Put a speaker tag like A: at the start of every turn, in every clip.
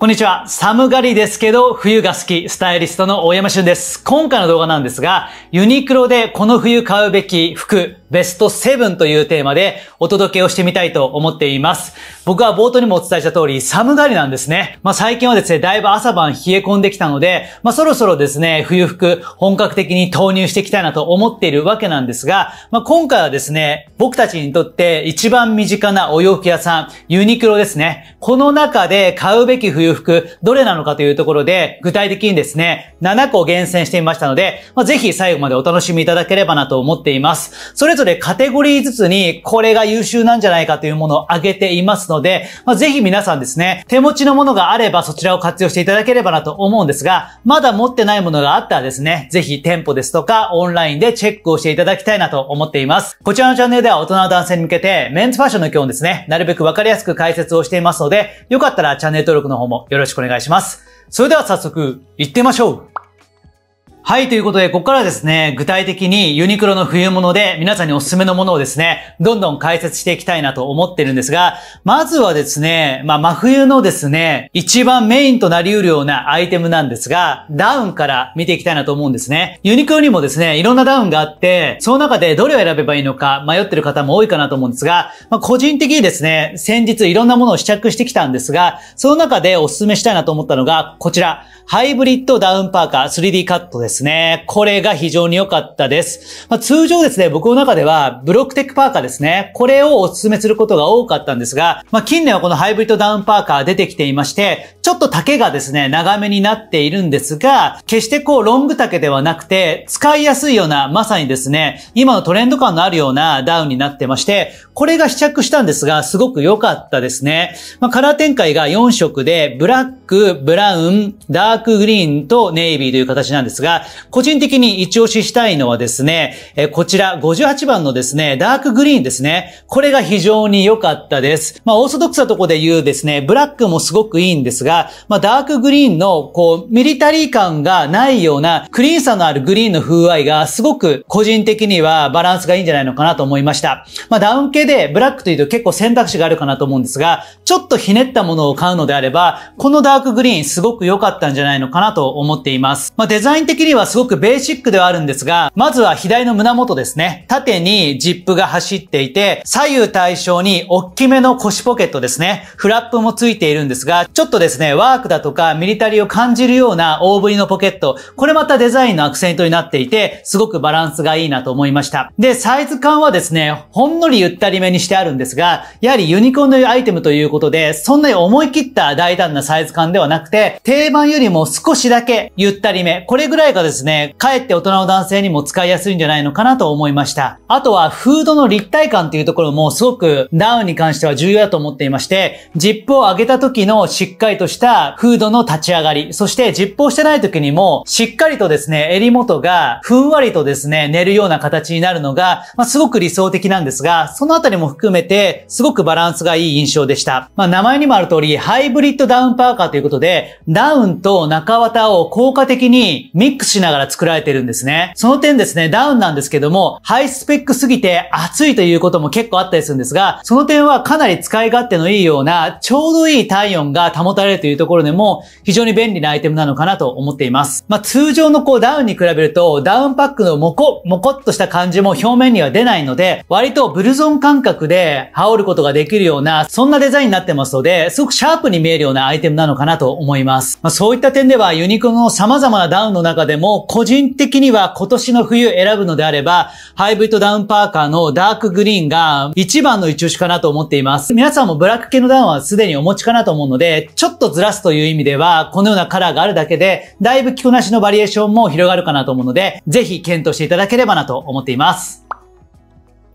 A: こんにちは。寒がりですけど、冬が好き、スタイリストの大山俊です。今回の動画なんですが、ユニクロでこの冬買うべき服、ベスト7というテーマでお届けをしてみたいと思っています。僕は冒頭にもお伝えした通り寒がりなんですね。まあ最近はですね、だいぶ朝晩冷え込んできたので、まあそろそろですね、冬服本格的に投入していきたいなと思っているわけなんですが、まあ今回はですね、僕たちにとって一番身近なお洋服屋さん、ユニクロですね。この中で買うべき冬服、どれなのかというところで、具体的にですね、7個厳選してみましたので、まあ、ぜひ最後までお楽しみいただければなと思っています。それぞれカテゴリーずつに、これが優秀なんじゃないかというものを挙げていますので、まあ、ぜひ皆さんですね、手持ちのものがあればそちらを活用していただければなと思うんですが、まだ持ってないものがあったらですね、ぜひ店舗ですとかオンラインでチェックをしていただきたいなと思っています。こちらのチャンネルでは大人の男性に向けて、メンズファッションの基本ですね、なるべくわかりやすく解説をしていますので、よかったらチャンネル登録の方もよろしくお願いします。それでは早速、行ってみましょうはい、ということで、ここからはですね、具体的にユニクロの冬物で皆さんにおすすめのものをですね、どんどん解説していきたいなと思ってるんですが、まずはですね、まあ、真冬のですね、一番メインとなり得るようなアイテムなんですが、ダウンから見ていきたいなと思うんですね。ユニクロにもですね、いろんなダウンがあって、その中でどれを選べばいいのか迷ってる方も多いかなと思うんですが、まあ、個人的にですね、先日いろんなものを試着してきたんですが、その中でおすすめしたいなと思ったのが、こちら、ハイブリッドダウンパーカー 3D カットです。ですね。これが非常に良かったです。まあ、通常ですね、僕の中では、ブロックテックパーカーですね。これをお勧めすることが多かったんですが、まあ、近年はこのハイブリッドダウンパーカー出てきていまして、ちょっと丈がですね、長めになっているんですが、決してこう、ロング丈ではなくて、使いやすいような、まさにですね、今のトレンド感のあるようなダウンになってまして、これが試着したんですが、すごく良かったですね。まあ、カラー展開が4色で、ブラック、ブラウン、ダークグリーンとネイビーという形なんですが、個人的に一押ししたいのはですね、えこちら58番のですね、ダークグリーンですね。これが非常に良かったです。まあ、オーソドックスなとこで言うですね、ブラックもすごくいいんですが、まあ、ダークグリーンの、こう、ミリタリー感がないような、クリーンさのあるグリーンの風合いが、すごく個人的にはバランスがいいんじゃないのかなと思いました。まあ、ダウン系でブラックというと結構選択肢があるかなと思うんですが、ちょっとひねったものを買うのであれば、このダークグリーンすごく良かったんじゃないのかなと思っています。まあ、デザイン的にりはすごくベーシックではあるんですが、まずは左の胸元ですね。縦にジップが走っていて、左右対称に大きめの腰ポケットですね。フラップもついているんですが、ちょっとですね、ワークだとかミリタリーを感じるような大ぶりのポケット。これまたデザインのアクセントになっていて、すごくバランスがいいなと思いました。で、サイズ感はですね、ほんのりゆったりめにしてあるんですが、やはりユニコーンのアイテムということで、そんなに思い切った大胆なサイズ感ではなくて、定番よりも少しだけゆったりめ。これぐらいががですね、かえって大人の男性にも使いやすいんじゃないのかなと思いました。あとは、フードの立体感というところもすごくダウンに関しては重要だと思っていまして、ジップを上げた時のしっかりとしたフードの立ち上がり、そしてジップをしてない時にも、しっかりとですね、襟元がふんわりとですね、寝るような形になるのが、まあ、すごく理想的なんですが、そのあたりも含めて、すごくバランスがいい印象でした。まあ、名前にもある通り、ハイブリッドダウンパーカーということで、ダウンと中綿を効果的にミックスしながら作られてるんですね。その点ですね、ダウンなんですけども、ハイスペックすぎて暑いということも結構あったりするんですが、その点はかなり使い勝手のいいような、ちょうどいい体温が保たれるというところでも、非常に便利なアイテムなのかなと思っています。まあ、通常のこうダウンに比べると、ダウンパックのモコ、モコっとした感じも表面には出ないので、割とブルゾン感覚で羽織ることができるような、そんなデザインになってますので、すごくシャープに見えるようなアイテムなのかなと思います。まあ、そういった点では、ユニクロの様々なダウンの中でもも個人的には今年の冬選ぶのであれば、ハイブリッドダウンパーカーのダークグリーンが一番の一押しかなと思っています。皆さんもブラック系のダウンはすでにお持ちかなと思うので、ちょっとずらすという意味では、このようなカラーがあるだけで、だいぶ着こなしのバリエーションも広がるかなと思うので、ぜひ検討していただければなと思っています。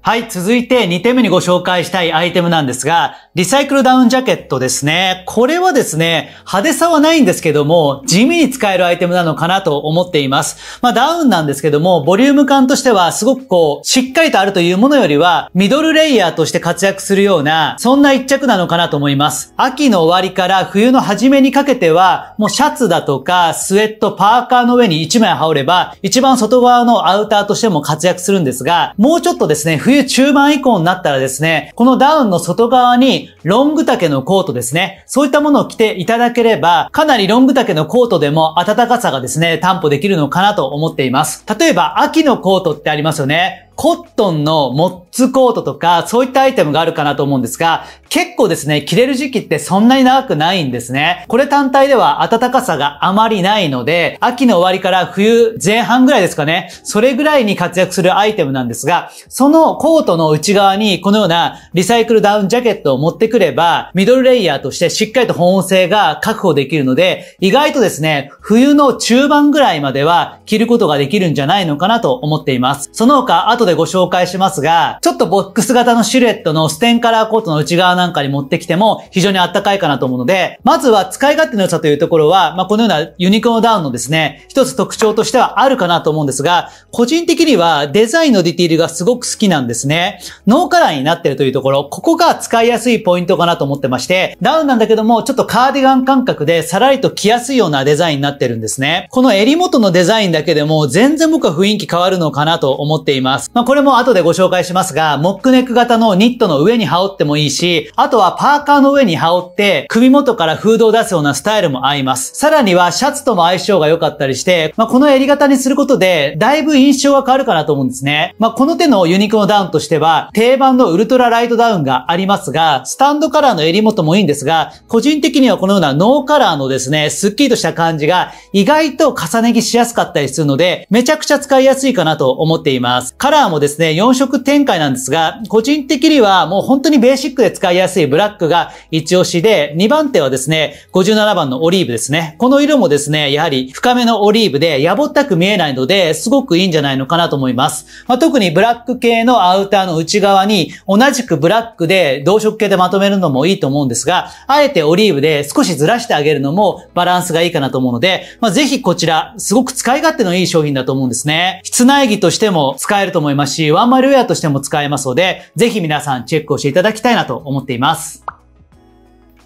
A: はい、続いて2点目にご紹介したいアイテムなんですが、リサイクルダウンジャケットですね。これはですね、派手さはないんですけども、地味に使えるアイテムなのかなと思っています。まあダウンなんですけども、ボリューム感としてはすごくこう、しっかりとあるというものよりは、ミドルレイヤーとして活躍するような、そんな一着なのかなと思います。秋の終わりから冬の初めにかけては、もうシャツだとか、スウェット、パーカーの上に1枚羽織れば、一番外側のアウターとしても活躍するんですが、もうちょっとですね、冬冬中盤以降になったらですね、このダウンの外側にロング丈のコートですね、そういったものを着ていただければ、かなりロング丈のコートでも暖かさがですね、担保できるのかなと思っています。例えば、秋のコートってありますよね。コットンのモッツコートとか、そういったアイテムがあるかなと思うんですが、結構ですね、着れる時期ってそんなに長くないんですね。これ単体では暖かさがあまりないので、秋の終わりから冬前半ぐらいですかね、それぐらいに活躍するアイテムなんですが、そのコートの内側にこのようなリサイクルダウンジャケットを持ってくれば、ミドルレイヤーとしてしっかりと保温性が確保できるので、意外とですね、冬の中盤ぐらいまでは着ることができるんじゃないのかなと思っています。その他、あと後でご紹介しますが、ちょっとボックス型のシルエットのステンカラーコートの内側なんかに持ってきても非常にあったかいかなと思うので、まずは使い勝手の良さというところは、まあ、このようなユニクロダウンのですね、一つ特徴としてはあるかなと思うんですが、個人的にはデザインのディティールがすごく好きなんですね。ノーカラーになってるというところ、ここが使いやすいポイントかなと思ってまして、ダウンなんだけども、ちょっとカーディガン感覚でさらりと着やすいようなデザインになってるんですね。この襟元のデザインだけでも全然僕は雰囲気変わるのかなと思っています。まあ、これも後でご紹介しますが、モックネック型のニットの上に羽織ってもいいし、あとはパーカーの上に羽織って、首元からフードを出すようなスタイルも合います。さらにはシャツとも相性が良かったりして、まあ、この襟型にすることで、だいぶ印象が変わるかなと思うんですね。まあ、この手のユニクロダウンとしては、定番のウルトラライトダウンがありますが、スタンドカラーの襟元もいいんですが、個人的にはこのようなノーカラーのですね、スッキリとした感じが、意外と重ね着しやすかったりするので、めちゃくちゃ使いやすいかなと思っています。カラーーもですね、4色展開なんですが、個人的にはもう本当にベーシックで使いやすいブラックが一押しで、2番手はですね、57番のオリーブですね。この色もですね、やはり深めのオリーブで、やぼったく見えないので、すごくいいんじゃないのかなと思います。まあ、特にブラック系のアウターの内側に、同じくブラックで同色系でまとめるのもいいと思うんですが、あえてオリーブで少しずらしてあげるのもバランスがいいかなと思うので、まあ、ぜひこちら、すごく使い勝手のいい商品だと思うんですね。室内着としても使えると思います。いますし、ワンマルウェアとしても使えますので、ぜひ皆さんチェックをしていただきたいなと思っています。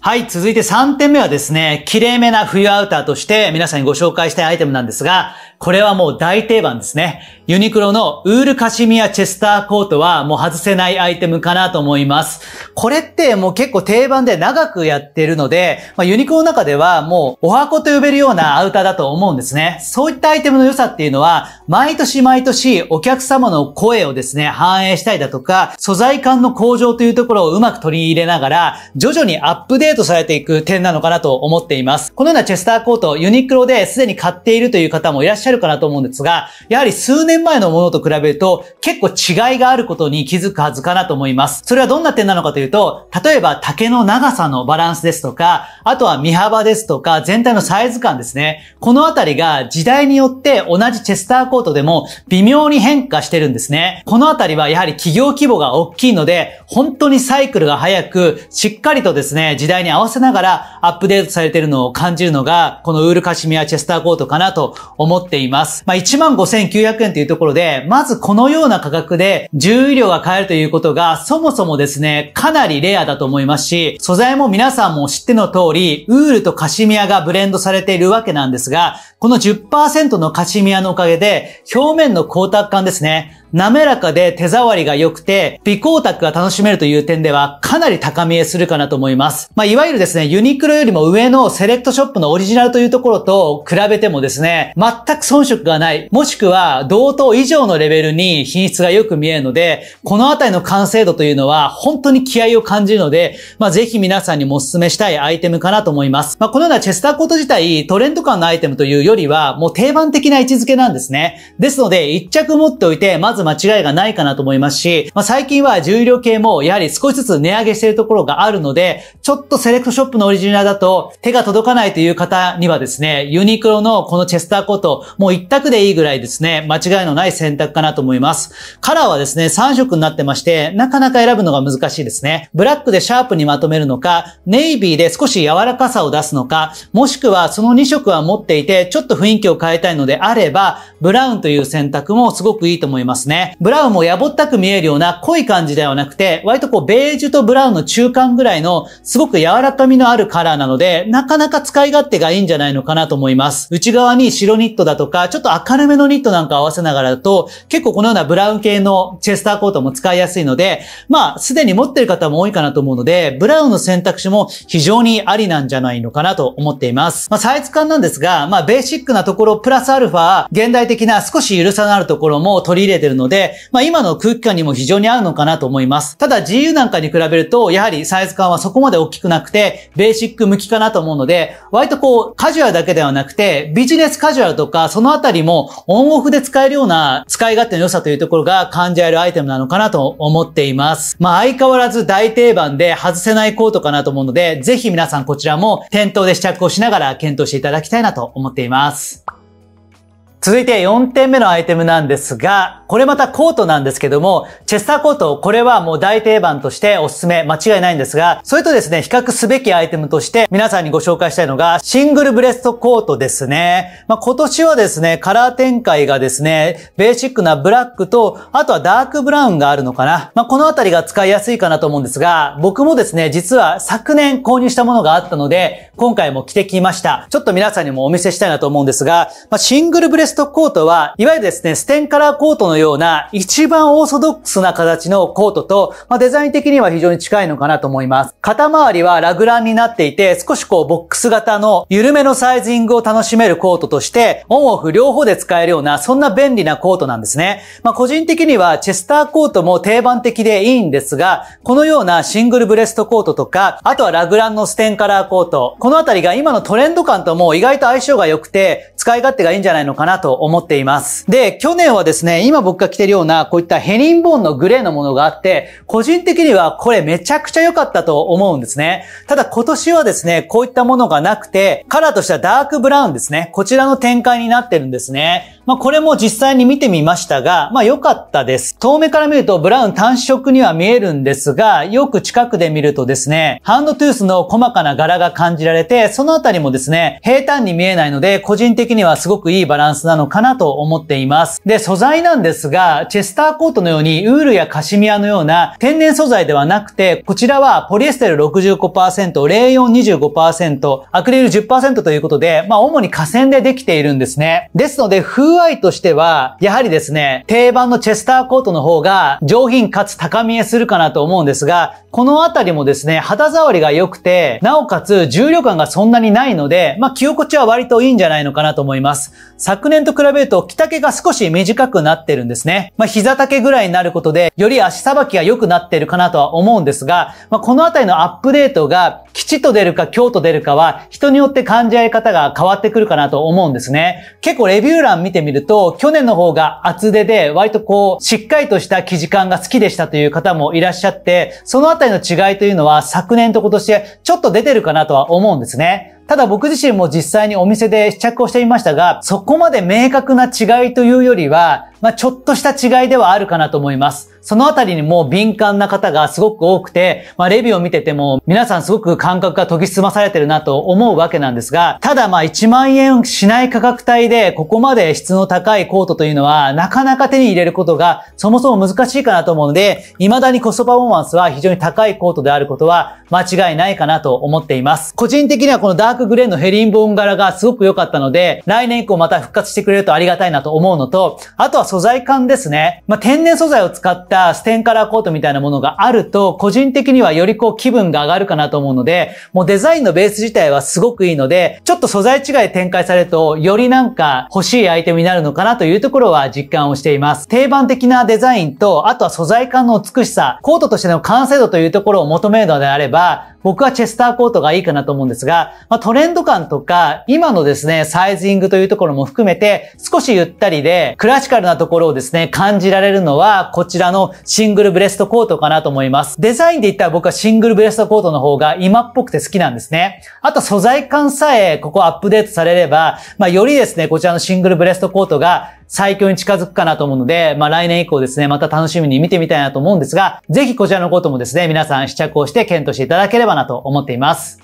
A: はい、続いて3点目はですね、綺麗めな冬アウターとして皆さんにご紹介したいアイテムなんですが、これはもう大定番ですね。ユニクロのウールカシミヤチェスターコートはもう外せないアイテムかなと思います。これってもう結構定番で長くやってるので、まあ、ユニクロの中ではもうお箱と呼べるようなアウターだと思うんですね。そういったアイテムの良さっていうのは、毎年毎年お客様の声をですね、反映したりだとか、素材感の向上というところをうまく取り入れながら、徐々にアップデートされていく点なのかなと思っています。このようなチェスターコート、ユニクロですでに買っているという方もいらっしゃるゃるかなと思うんですが、やはり数年前のものと比べると結構違いがあることに気づくはずかなと思います。それはどんな点なのかというと、例えば竹の長さのバランスですとか、あとは身幅ですとか、全体のサイズ感ですね。このあたりが時代によって同じチェスターコートでも微妙に変化してるんですね。このあたりはやはり企業規模が大きいので、本当にサイクルが早く、しっかりとですね、時代に合わせながらアップデートされているのを感じるのが、このウールカシミヤチェスターコートかなと思っています。まあ、15,900円というところで、まずこのような価格で重量が買えるということが、そもそもですね、かなりレアだと思いますし、素材も皆さんも知っての通り、ウールとカシミヤがブレンドされているわけなんですが、この10%のカシミヤのおかげで、表面の光沢感ですね、滑らかで手触りが良くて、微光沢が楽しめるという点では、かなり高見えするかなと思います。まあ、いわゆるですね、ユニクロよりも上のセレクトショップのオリジナルというところと比べてもですね、全く遜色がない、もしくは同等以上のレベルに品質がよく見えるので、このあたりの完成度というのは本当に気合を感じるので、まあ、ぜひ皆さんにもお勧めしたいアイテムかなと思います。まあ、このようなチェスターコート自体、トレンド感のアイテムというよりは、もう定番的な位置づけなんですね。ですので、一着持っておいて、まず間違いがないかなと思いますし、まあ、最近は重量系もやはり少しずつ値上げしているところがあるので、ちょっとセレクトショップのオリジナルだと手が届かないという方にはですね、ユニクロのこのチェスターコート、もう一択でいいぐらいですね、間違いのない選択かなと思います。カラーはですね、3色になってまして、なかなか選ぶのが難しいですね。ブラックでシャープにまとめるのか、ネイビーで少し柔らかさを出すのか、もしくはその2色は持っていて、ちょっと雰囲気を変えたいのであれば、ブラウンという選択もすごくいいと思いますね。ブラウンもやぼったく見えるような濃い感じではなくて、割とこうベージュとブラウンの中間ぐらいのすごく柔らかみのあるカラーなので、なかなか使い勝手がいいんじゃないのかなと思います。内側に白ニットだとか、ちょっと明るめのニットなんか合わせながらだと、結構このようなブラウン系のチェスターコートも使いやすいので、まあ、すでに持ってる方も多いかなと思うので、ブラウンの選択肢も非常にありなんじゃないのかなと思っています。まあ、サイズ感なんですが、まあ、ベーシックなところプラスアルファ、現代的な少し緩さのあるところも取り入れてるので、まあ、今の空気感にも非常に合うのかなと思います。ただ、GU なんかに比べると、やはりサイズ感はそこまで大きくなくて、ベーシック向きかなと思うので、割とこう、カジュアルだけではなくて、ビジネスカジュアルとか、そのあたりもオンオフで使えるような使い勝手の良さというところが感じられるアイテムなのかなと思っています。まあ相変わらず大定番で外せないコートかなと思うので、ぜひ皆さんこちらも店頭で試着をしながら検討していただきたいなと思っています。続いて4点目のアイテムなんですが、これまたコートなんですけども、チェスターコート、これはもう大定番としておすすめ、間違いないんですが、それとですね、比較すべきアイテムとして皆さんにご紹介したいのが、シングルブレストコートですね。まあ、今年はですね、カラー展開がですね、ベーシックなブラックと、あとはダークブラウンがあるのかな。まあ、このあたりが使いやすいかなと思うんですが、僕もですね、実は昨年購入したものがあったので、今回も着てきました。ちょっと皆さんにもお見せしたいなと思うんですが、まあ、シングルブレストストコートは、いわゆるですね、ステンカラーコートのような一番オーソドックスな形のコートと、まあ、デザイン的には非常に近いのかなと思います。肩周りはラグランになっていて、少しこうボックス型の緩めのサイズイングを楽しめるコートとして、オンオフ両方で使えるような、そんな便利なコートなんですね。まあ、個人的にはチェスターコートも定番的でいいんですが、このようなシングルブレストコートとか、あとはラグランのステンカラーコート、このあたりが今のトレンド感とも意外と相性が良くて、使い勝手がいいんじゃないのかなと思っています。で、去年はですね、今僕が着てるようなこういったヘリンボーンのグレーのものがあって、個人的にはこれめちゃくちゃ良かったと思うんですね。ただ今年はですね、こういったものがなくて、カラーとしてはダークブラウンですね。こちらの展開になってるんですね。まあ、これも実際に見てみましたが、まあ、良かったです。遠目から見るとブラウン単色には見えるんですが、よく近くで見るとですね、ハンドトゥースの細かな柄が感じられて、そのあたりもですね、平坦に見えないので、個人的にはすごくいいバランスなのかなと思っています。で、素材なんですが、チェスターコートのように、ウールやカシミヤのような天然素材ではなくて、こちらはポリエステル65%、レイヨン25%、アクリル10%ということで、まあ、主に河川でできているんですね。ですので、風合としては、やはりですね、定番のチェスターコートの方が上品かつ高見えするかなと思うんですが、このあたりもですね、肌触りが良くて、なおかつ重量感がそんなにないので、まあ、着心地は割といいんじゃないのかなと思います。昨年と比べると着丈が少し短くなってるんですね。まあ、膝丈ぐらいになることで、より足さばきが良くなってるかなとは思うんですが、まあ、このあたりのアップデートが、吉と出るか日と出るかは、人によって感じ合い方が変わってくるかなと思うんですね。結構レビュー欄見てみると、去年の方が厚手で、割とこう、しっかりとした生地感が好きでしたという方もいらっしゃって、そのたりの違いというのは昨年と今年でちょっと出てるかなとは思うんですね。ただ僕自身も実際にお店で試着をしてみましたが、そこまで明確な違いというよりは、まあ、ちょっとした違いではあるかなと思います。そのあたりにも敏感な方がすごく多くて、まあ、レビューを見てても皆さんすごく感覚が研ぎ澄まされてるなと思うわけなんですが、ただまあ1万円しない価格帯でここまで質の高いコートというのはなかなか手に入れることがそもそも難しいかなと思うので、未だにコストパフォーマンスは非常に高いコートであることは間違いないかなと思っています。個人的にはこのダーククグレーのヘリンボーン柄がすごく良かったので、来年以降また復活してくれるとありがたいなと思うのと、あとは素材感ですね。まあ、天然素材を使ったステンカラーコートみたいなものがあると、個人的にはよりこう気分が上がるかなと思うので、もうデザインのベース自体はすごくいいので、ちょっと素材違い展開されると、よりなんか欲しいアイテムになるのかなというところは実感をしています。定番的なデザインと、あとは素材感の美しさ、コートとしての完成度というところを求めるのであれば、僕はチェスターコートがいいかなと思うんですが、まあ、トレンド感とか、今のですね、サイズイングというところも含めて、少しゆったりで、クラシカルなところをですね、感じられるのは、こちらのシングルブレストコートかなと思います。デザインで言ったら僕はシングルブレストコートの方が今っぽくて好きなんですね。あと素材感さえ、ここアップデートされれば、まあ、よりですね、こちらのシングルブレストコートが最強に近づくかなと思うので、まあ来年以降ですね、また楽しみに見てみたいなと思うんですが、ぜひこちらのこともですね、皆さん試着をして検討していただければなと思っています。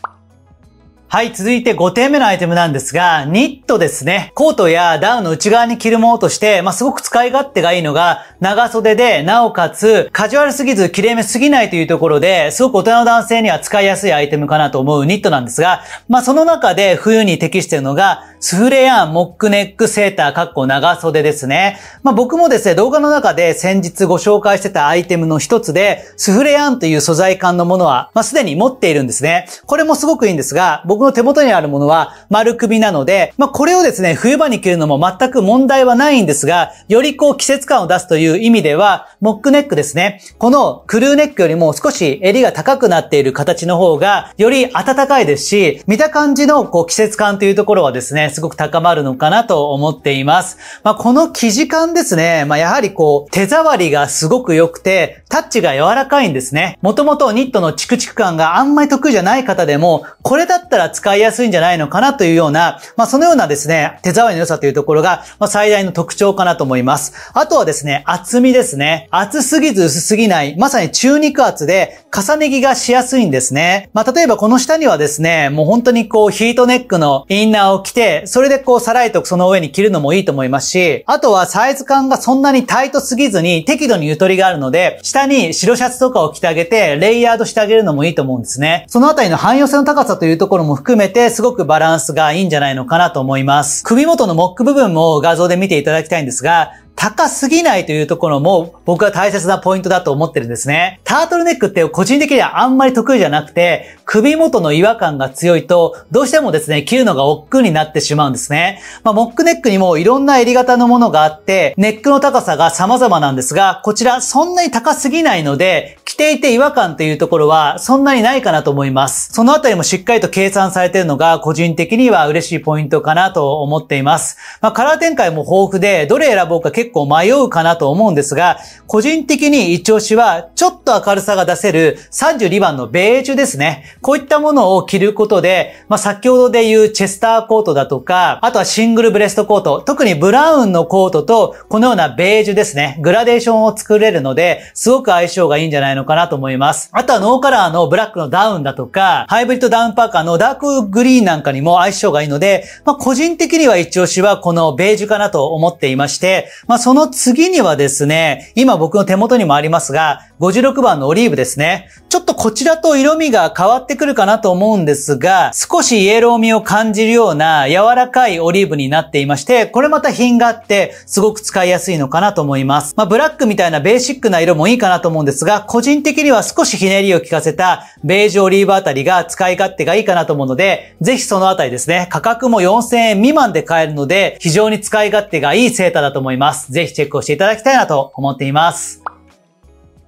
A: はい、続いて5点目のアイテムなんですが、ニットですね。コートやダウンの内側に着るものとして、まあ、すごく使い勝手がいいのが、長袖で、なおかつ、カジュアルすぎず、切れ目すぎないというところで、すごく大人の男性には使いやすいアイテムかなと思うニットなんですが、まあ、その中で冬に適しているのが、スフレやモックネックセーター、かっこ長袖ですね。まあ、僕もですね、動画の中で先日ご紹介してたアイテムの一つで、スフレアンという素材感のものは、まあ、すでに持っているんですね。これもすごくいいんですが、僕の手元にあるものは丸首なので、まあ、これをですね、冬場に着るのも全く問題はないんですが、よりこう季節感を出すという意味では、モックネックですね。このクルーネックよりも少し襟が高くなっている形の方が、より暖かいですし、見た感じのこう季節感というところはですね、すごく高まるのかなと思っています。まあ、この生地感ですね、まあ、やはりこう、手触りがすごく良くて、タッチが柔らかいんですね。もともとニットのチクチク感があんまり得意じゃない方でも、これだったらが使いやすいんじゃないのかなというような、まあ、そのようなですね、手触りの良さというところが、まあ、最大の特徴かなと思います。あとはですね、厚みですね。厚すぎず薄すぎない、まさに中肉厚で、重ね着がしやすいんですね。まあ、例えばこの下にはですね、もう本当にこう、ヒートネックのインナーを着て、それでこう、さらいとその上に着るのもいいと思いますし、あとはサイズ感がそんなにタイトすぎずに、適度にゆとりがあるので、下に白シャツとかを着てあげて、レイヤードしてあげるのもいいと思うんですね。そのあたりの汎用性の高さというところも含めてすごくバランスがいいんじゃないのかなと思います。首元のモック部分も画像で見ていただきたいんですが、高すぎないというところも僕は大切なポイントだと思ってるんですね。タートルネックって個人的にはあんまり得意じゃなくて、首元の違和感が強いと、どうしてもですね、切るのが億劫になってしまうんですね。まあ、モックネックにもいろんな襟型のものがあって、ネックの高さが様々なんですが、こちらそんなに高すぎないので、着ていて違和感というところはそんなにないかなと思います。そのあたりもしっかりと計算されているのが個人的には嬉しいポイントかなと思っています。まあ、カラー展開も豊富で、どれ選ぼうか結構結構迷うかなと思うんですが、個人的に一押しは、ちょっと明るさが出せる32番のベージュですね。こういったものを着ることで、まあ、先ほどで言うチェスターコートだとか、あとはシングルブレストコート、特にブラウンのコートと、このようなベージュですね、グラデーションを作れるので、すごく相性がいいんじゃないのかなと思います。あとはノーカラーのブラックのダウンだとか、ハイブリッドダウンパーカーのダークグリーンなんかにも相性がいいので、まあ、個人的には一押しはこのベージュかなと思っていまして、ままあ、その次にはですね、今僕の手元にもありますが、56番のオリーブですね。ちょっとこちらと色味が変わってくるかなと思うんですが、少しイエロー味を感じるような柔らかいオリーブになっていまして、これまた品があって、すごく使いやすいのかなと思います。まあ、ブラックみたいなベーシックな色もいいかなと思うんですが、個人的には少しひねりを効かせたベージュオリーブあたりが使い勝手がいいかなと思うので、ぜひそのあたりですね、価格も4000円未満で買えるので、非常に使い勝手がいいセーターだと思います。。ぜひチェックをしていただきたいなと思っています。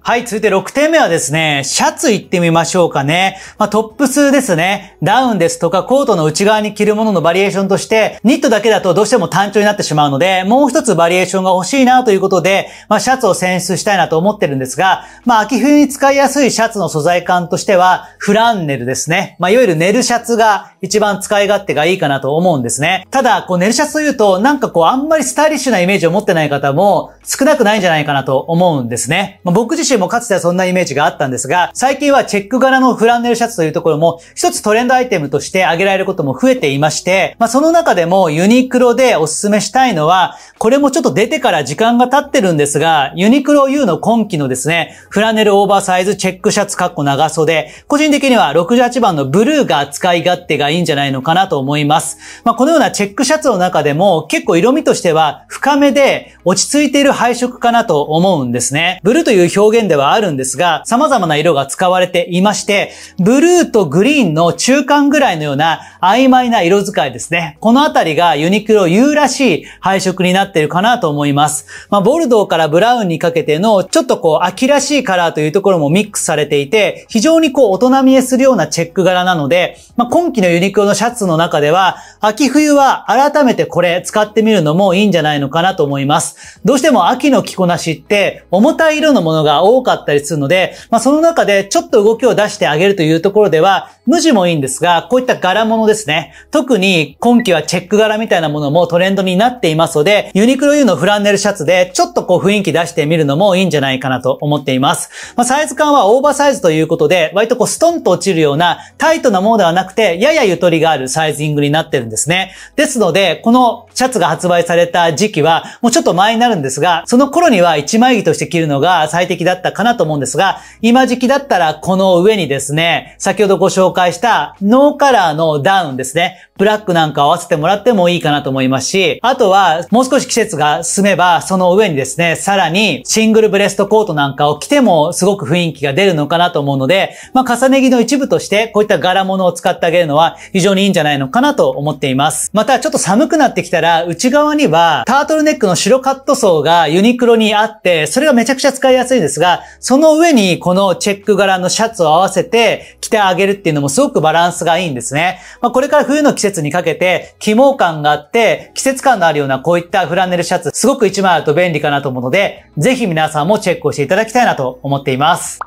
A: はい、続いて6点目はですね、シャツ行ってみましょうかね。まあ、トップスですね、ダウンですとかコートの内側に着るもののバリエーションとして、ニットだけだとどうしても単調になってしまうので、もう一つバリエーションが欲しいなということで、まあ、シャツを選出したいなと思ってるんですが、まあ、秋冬に使いやすいシャツの素材感としては、フランネルですね。まあ、いわゆる寝るシャツが一番使い勝手がいいかなと思うんですね。ただ、こう寝るシャツというと、なんかこうあんまりスタイリッシュなイメージを持ってない方も少なくないんじゃないかなと思うんですね。まあ、僕自自もかつてはそんなイメージがあったんですが、最近はチェック柄のフランネルシャツというところも、一つトレンドアイテムとして挙げられることも増えていまして、まあ、その中でもユニクロでおすすめしたいのは、これもちょっと出てから時間が経ってるんですが、ユニクロ U の今季のですね、フラネルオーバーサイズチェックシャツかっこ長袖、個人的には68番のブルーが使い勝手がいいんじゃないのかなと思います。まあ、このようなチェックシャツの中でも結構色味としては深めで落ち着いている配色かなと思うんですね。ブルーという表現表ではあるんですが、様々な色が使われていまして、ブルーとグリーンの中間ぐらいのような曖昧な色使いですね。このあたりがユニクロ U らしい配色になっているかなと思います。まあ、ボルドーからブラウンにかけての、ちょっとこう、秋らしいカラーというところもミックスされていて、非常にこう、大人見えするようなチェック柄なので、まあ、今季のユニクロのシャツの中では、秋冬は改めてこれ使ってみるのもいいんじゃないのかなと思います。どうしても秋の着こなしって、重たい色のものが多かったりするので、まあ、その中でちょっと動きを出してあげるというところでは、無地もいいんですが、こういった柄物ですね。特に今季はチェック柄みたいなものもトレンドになっていますので、ユニクロ U のフランネルシャツでちょっとこう雰囲気出してみるのもいいんじゃないかなと思っています。まあ、サイズ感はオーバーサイズということで、割とこうストンと落ちるようなタイトなものではなくて、ややゆとりがあるサイズイングになってるんですね。ですので、このシャツが発売された時期は、もうちょっと前になるんですが、その頃には一枚着として着るのが最適だったかなと思うんですが、今時期だったらこの上にですね、先ほどご紹介したノーカラーのダウンですね、ブラックなんか合わせてもらってもいいかなと思いますし、あとはもう少し季節が進めば、その上にですね、さらにシングルブレストコートなんかを着てもすごく雰囲気が出るのかなと思うので、まあ、重ね着の一部としてこういった柄物を使ってあげるのは非常にいいんじゃないのかなと思っています。またちょっと寒くなってきたら、内側にはタートルネックの白カットソーがユニクロにあって、それがめちゃくちゃ使いやすいんですが、が、その上にこのチェック柄のシャツを合わせて着てあげるっていうのもすごくバランスがいいんですね。まあ、これから冬の季節にかけて、起毛感があって、季節感のあるようなこういったフランネルシャツ、すごく1枚あると便利かなと思うので、ぜひ皆さんもチェックをしていただきたいなと思っています。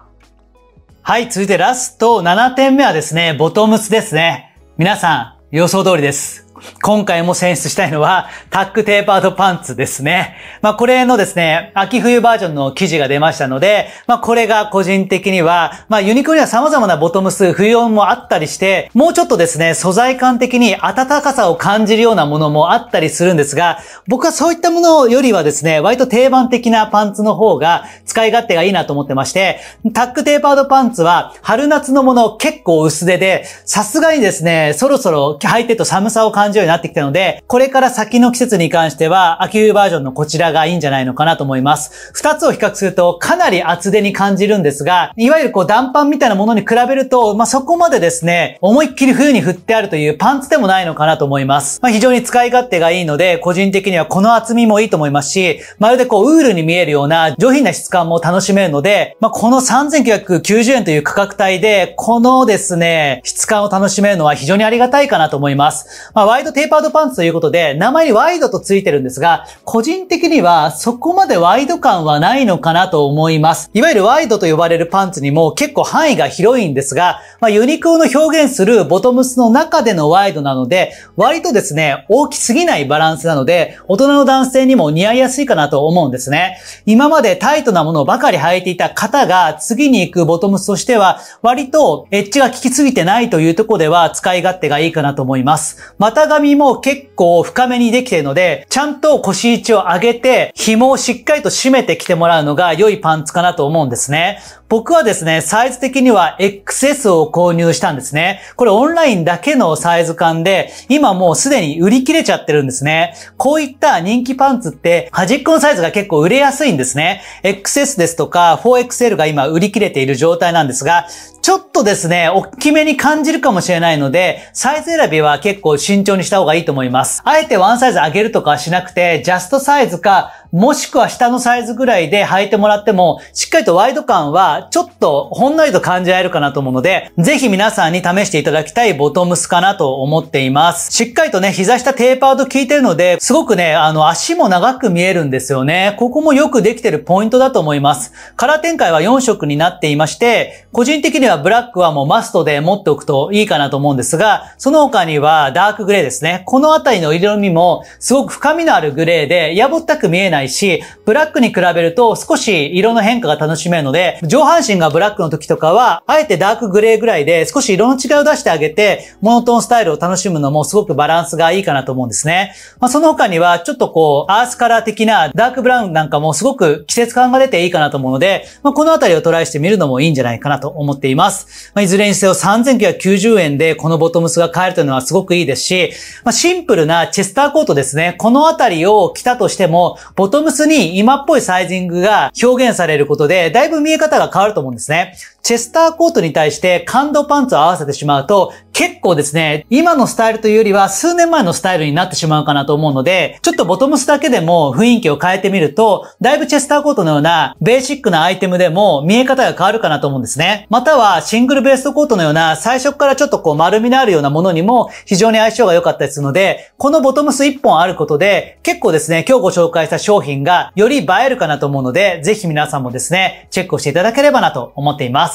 A: はい、続いてラスト7点目はですね、ボトムスですね。皆さん、予想通りです。今回も選出したいのは、タックテーパードパンツですね。まあ、これのですね、秋冬バージョンの記事が出ましたので、まあ、これが個人的には、まあ、ユニクロには様々なボトムス、冬音もあったりして、もうちょっとですね、素材感的に暖かさを感じるようなものもあったりするんですが、僕はそういったものよりはですね、割と定番的なパンツの方が使い勝手がいいなと思ってまして、タックテーパードパンツは春夏のもの結構薄手で、さすがにですね、そろそろ履いてと寒さを感じ感じようになってきたので、これから先の季節に関しては、秋冬バージョンのこちらがいいんじゃないのかなと思います。二つを比較するとかなり厚手に感じるんですが、いわゆるこう暖パンみたいなものに比べると、まあ、そこまでですね、思いっきり冬に振ってあるというパンツでもないのかなと思います。まあ、非常に使い勝手がいいので、個人的にはこの厚みもいいと思いますし、まるでこうウールに見えるような上品な質感も楽しめるので、まあ、この3990円という価格帯で、このですね、質感を楽しめるのは非常にありがたいかなと思います。まあイドテーパードパンツということで、名前にワイドとついてるんですが、個人的にはそこまでワイド感はないのかなと思います。いわゆるワイドと呼ばれるパンツにも結構範囲が広いんですが、まあ、ユニクロの表現するボトムスの中でのワイドなので、割とですね、大きすぎないバランスなので、大人の男性にも似合いやすいかなと思うんですね。今までタイトなものばかり履いていた方が、次に行くボトムスとしては、割とエッジが効きすぎてないというとこでは使い勝手がいいかなと思います。また型紙も結構深めにできているので、ちゃんと腰位置を上げて、紐をしっかりと締めてきてもらうのが良いパンツかなと思うんですね。僕はですね、サイズ的には XS を購入したんですね。これオンラインだけのサイズ感で、今もうすでに売り切れちゃってるんですね。こういった人気パンツって端っこのサイズが結構売れやすいんですね。XS ですとか 4XL が今売り切れている状態なんですが、ちょっとですね、大きめに感じるかもしれないので、サイズ選びは結構慎重にした方がいいと思います。あえてワンサイズ上げるとかしなくて、ジャストサイズか、もしくは下のサイズぐらいで履いてもらっても、しっかりとワイド感はちょっとほんのりと感じられるかなと思うので、ぜひ皆さんに試していただきたいボトムスかなと思っています。しっかりとね、膝下テーパード効いてるので、すごくね、あの、足も長く見えるんですよね。ここもよくできてるポイントだと思います。カラー展開は4色になっていまして、個人的にはブラックはもうマストで持っておくといいかなと思うんですが、その他にはダークグレーですね。このあたりの色味もすごく深みのあるグレーで、やぼったく見えないないし、ブラックに比べると少し色の変化が楽しめるので、上半身がブラックの時とかは、あえてダークグレーぐらいで少し色の違いを出してあげて、モノトーンスタイルを楽しむのもすごくバランスがいいかなと思うんですね。まあ、その他には、ちょっとこう、アースカラー的なダークブラウンなんかもすごく季節感が出ていいかなと思うので、まあ、このあたりをトライしてみるのもいいんじゃないかなと思っています。まあ、いずれにせよ3990円でこのボトムスが買えるというのはすごくいいですし、まあ、シンプルなチェスターコートですね。このあたりを着たとしても、ボトムスに今っぽいサイジングが表現されることで、だいぶ見え方が変わると思うんですね。チェスターコートに対して感度パンツを合わせてしまうと、結構ですね、今のスタイルというよりは数年前のスタイルになってしまうかなと思うので、ちょっとボトムスだけでも雰囲気を変えてみると、だいぶチェスターコートのようなベーシックなアイテムでも見え方が変わるかなと思うんですね。またはシングルベーストコートのような最初からちょっとこう丸みのあるようなものにも非常に相性が良かったりするので、このボトムス1本あることで結構ですね、今日ご紹介した商品がより映えるかなと思うので、ぜひ皆さんもですね、チェックをしていただければなと思っています。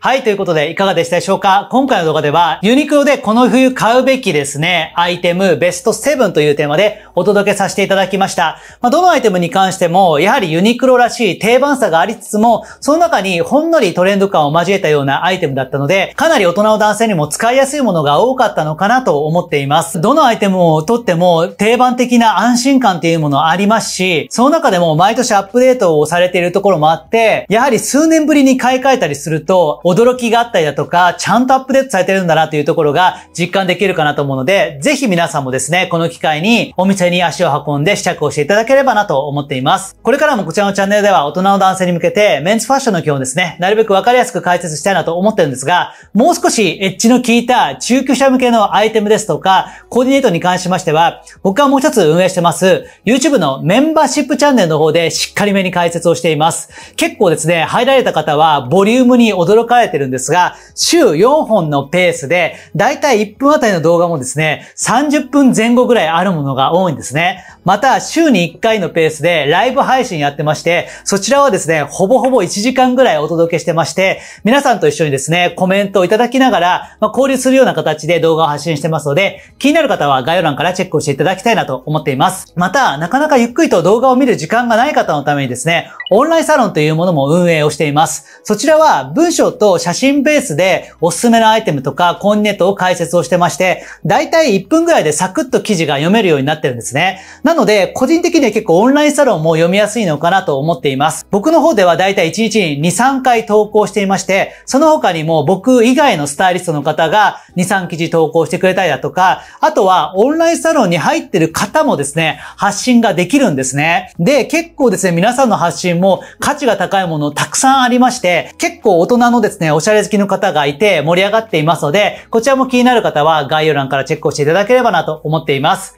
A: はい、ということでいかがでしたでしょうか今回の動画では、ユニクロでこの冬買うべきですね、アイテムベスト7というテーマでお届けさせていただきました。まあ、どのアイテムに関しても、やはりユニクロらしい定番さがありつつも、その中にほんのりトレンド感を交えたようなアイテムだったので、かなり大人の男性にも使いやすいものが多かったのかなと思っています。どのアイテムをとっても定番的な安心感というものありますし、その中でも毎年アップデートをされているところもあって、やはり数年ぶりに買い替えたりすると、驚きがあったりだとか、ちゃんとアップデートされてるんだなというところが実感できるかなと思うので、ぜひ皆さんもですね、この機会にお店に足を運んで試着をしていただければなと思っています。これからもこちらのチャンネルでは大人の男性に向けて、メンズファッションの基本ですね、なるべくわかりやすく解説したいなと思ってるんですが、もう少しエッジの効いた中級者向けのアイテムですとか、コーディネートに関しましては、僕はもう一つ運営してます、YouTube のメンバーシップチャンネルの方でしっかりめに解説をしています。結構ですね、入られた方はボリュームに驚かられてるんですが、週4本のペースで、だいたい1分あたりの動画もですね、30分前後ぐらいあるものが多いんですね。また、週に1回のペースでライブ配信やってまして、そちらはですね、ほぼほぼ1時間ぐらいお届けしてまして、皆さんと一緒にですね、コメントをいただきながら、まあ、交流するような形で動画を発信してますので、気になる方は概要欄からチェックをしていただきたいなと思っています。また、なかなかゆっくりと動画を見る時間がない方のためにですね、オンラインサロンというものも運営をしています。そちらは文章と写真ベースでおすすめのアイテムとかコンネットを解説をしてまして、だいたい1分ぐらいでサクッと記事が読めるようになってるんですね。なので、個人的には結構オンラインサロンも読みやすいのかなと思っています。僕の方ではだいたい1日に2、3回投稿していまして、その他にも僕以外のスタイリストの方が2、3記事投稿してくれたりだとか、あとはオンラインサロンに入ってる方もですね、発信ができるんですね。で、結構ですね、皆さんの発信も価値が高いものたくさんありまして、結構大人のですね、おしゃれ好きの方がいて盛り上がっていますので、こちらも気になる方は概要欄からチェックをしていただければなと思っています。